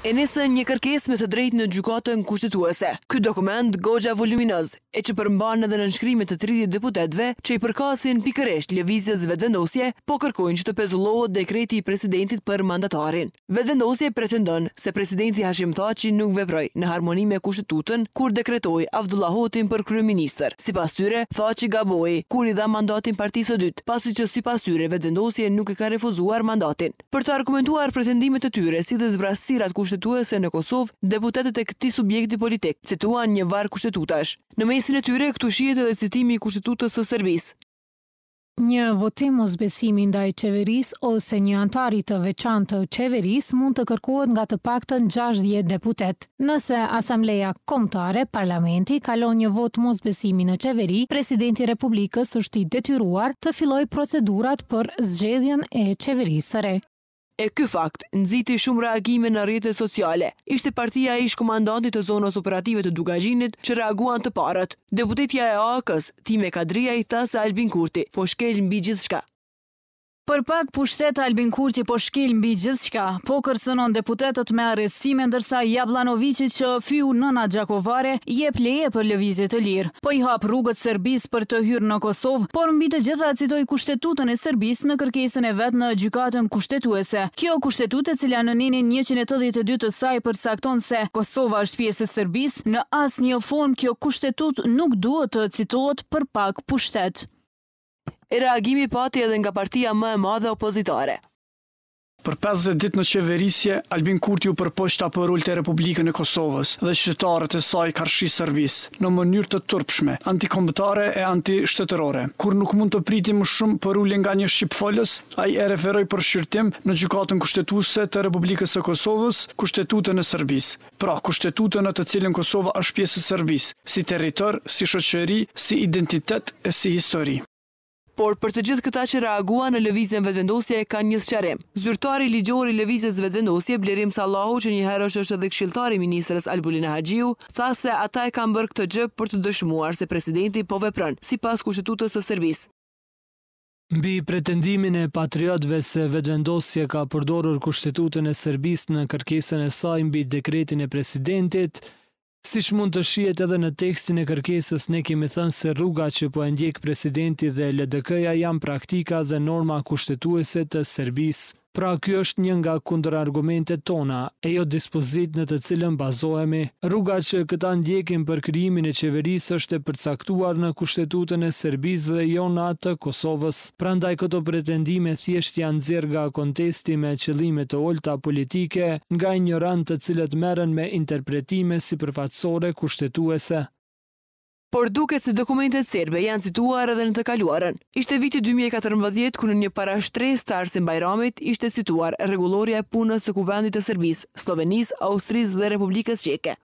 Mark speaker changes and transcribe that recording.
Speaker 1: e nesën një kërkes me të drejt në gjukatën kushtetuese. Ky dokument gogja voluminoz e që përmban edhe në nënshkrimit të 30 deputetve që i përkasin pikëresht lëvizjes vetëvendosje, po kërkojnë që të pezullohet dekreti i presidentit për mandatarin. Vetëvendosje pretendon se presidenti Hashim Thaci nuk veproj në harmonime kushtetutën kur dekretoj Avdullah për kryeministër. Si pas tyre, Thaci gaboi kur i dha mandatin partisë dytë, pasi që si pas tyre vetëvendosje nuk e ka refuzuar mandatin. Për të argumentuar pretendimet e tyre si dhe zbrastirat kushtetuese në Kosovë, deputetet e këti subjekti politik, cituan një varë kushtetutash. Në mesin e tyre, këtu shiet edhe citimi i kushtetutës së Serbisë.
Speaker 2: Një votim o zbesimi nda i qeveris ose një antarit të veçan të qeveris mund të kërkohet nga të paktën 60 deputet. Nëse Asambleja Komtare, Parlamenti, kalon një vot mos zbesimi në qeveri, Presidenti Republikës është i detyruar të filloj procedurat për zgjedhjen e qeverisëre.
Speaker 1: E ky fakt, nëziti shumë reagime në rrjetet sociale, ishte partia ish komandantit të zonës operative të Dugajinit që reaguan të parët. Deputetja e AKS, time Kadria i tha se Albin Kurti, po shkelj në bi gjithë shka.
Speaker 3: Për pak pushtet Albin Kurti po shkel mbi gjithë shka, po kërsonon deputetët me arestime ndërsa Jablanoviçi që fyu nëna Gjakovare je pleje për lëvizit të lirë. Po i hap rrugët Serbis për të hyrë në Kosovë, por mbi të gjitha citoj kushtetutën e Serbis në kërkesën e vetë në gjykatën kushtetuese. Kjo e cila në nenin 182 të saj për sakton se Kosova është pjesë e Serbis, në as një form kjo kushtetut nuk duhet të citohet për pak pushtet
Speaker 1: e reagimi pati edhe nga partia më e madhe opozitare.
Speaker 4: Për 50 ditë në qeverisje, Albin Kurti u përpoq të apërull të Republikën e Kosovës dhe qytetarët e saj karshi servis në mënyrë të tërpshme, antikombëtare e antishtetërore. Kur nuk mund të priti më shumë për ullin nga një Shqipfolës, a i e referoj për shqyrtim në gjukatën kushtetuse të Republikës e Kosovës, kushtetutën e servis. Pra, kushtetutën në të cilën Kosova është pjesë servis, si teritor, si shëqëri, si identitet e si histori
Speaker 1: por për të gjithë këta që reaguan në lëvizën vetëvendosje e kanë një sëqarim. Zyrtari ligjori lëvizës vetëvendosje, Blerim Salahu, që një herë është edhe këshiltari Ministrës Albulina Hagjiu, tha se ata e kanë bërë këtë gjë për të dëshmuar se presidenti po veprën, si pas kushtetutës e sërbis.
Speaker 5: Mbi pretendimin e patriotve se vetëvendosje ka përdorur kushtetutën e sërbis në kërkesën e saj mbi dekretin e presidentit, Si që mund të shiet edhe në tekstin e kërkesës, ne kemi thënë se rruga që po endjek ndjek presidenti dhe LDK-ja janë praktika dhe norma kushtetuese të Serbisë. Pra kjo është një nga kundër argumentet tona e jo dispozit në të cilën bazohemi. Rruga që këta ndjekin për kryimin e qeveris është e përcaktuar në kushtetutën e Serbiz dhe jo në atë të Kosovës. Pra ndaj këto pretendime thjesht janë zirë nga kontesti me qëllime të olta politike nga ignorant të cilët meren me interpretime si përfatsore kushtetuese
Speaker 1: por duke se dokumentet serbe janë situar edhe në të kaluarën. Ishte viti 2014, ku në një parashtres të arsin Bajramit, ishte situar regulorja e punës së kuvendit të Serbis, Slovenis, Austris dhe Republikës Gjeke.